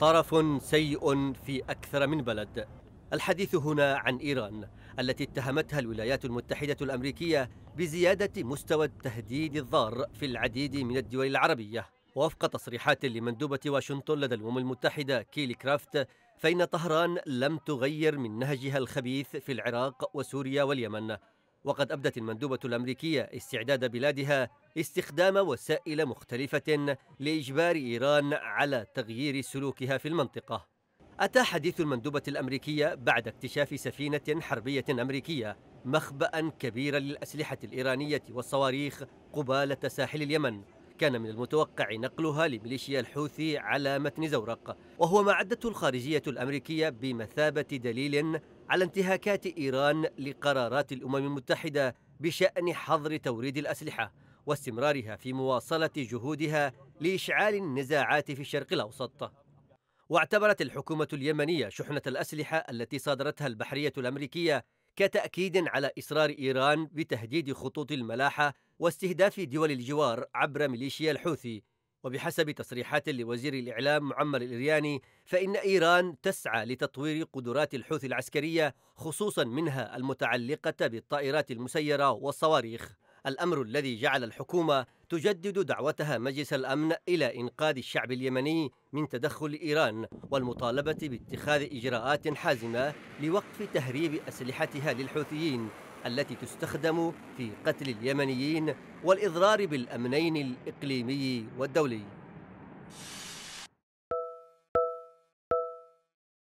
طرف سيء في أكثر من بلد الحديث هنا عن إيران التي اتهمتها الولايات المتحدة الأمريكية بزيادة مستوى التهديد الضار في العديد من الدول العربية وفق تصريحات لمندوبة واشنطن لدى الأمم المتحدة كيلي كرافت فإن طهران لم تغير من نهجها الخبيث في العراق وسوريا واليمن وقد أبدت المندوبة الأمريكية استعداد بلادها استخدام وسائل مختلفة لإجبار إيران على تغيير سلوكها في المنطقة أتى حديث المندوبة الأمريكية بعد اكتشاف سفينة حربية أمريكية مخبأ كبيرا للأسلحة الإيرانية والصواريخ قبالة ساحل اليمن كان من المتوقع نقلها لميليشيا الحوثي على متن زورق وهو ما عدته الخارجية الأمريكية بمثابة دليل على انتهاكات إيران لقرارات الأمم المتحدة بشأن حظر توريد الأسلحة واستمرارها في مواصلة جهودها لإشعال النزاعات في الشرق الأوسط واعتبرت الحكومة اليمنية شحنة الأسلحة التي صادرتها البحرية الأمريكية كتأكيد على إصرار إيران بتهديد خطوط الملاحة واستهداف دول الجوار عبر ميليشيا الحوثي وبحسب تصريحات لوزير الإعلام معمر الإرياني فإن إيران تسعى لتطوير قدرات الحوث العسكرية خصوصا منها المتعلقة بالطائرات المسيرة والصواريخ الأمر الذي جعل الحكومة تجدد دعوتها مجلس الأمن إلى إنقاذ الشعب اليمني من تدخل إيران والمطالبة باتخاذ إجراءات حازمة لوقف تهريب أسلحتها للحوثيين التي تستخدم في قتل اليمنيين والإضرار بالأمنين الإقليمي والدولي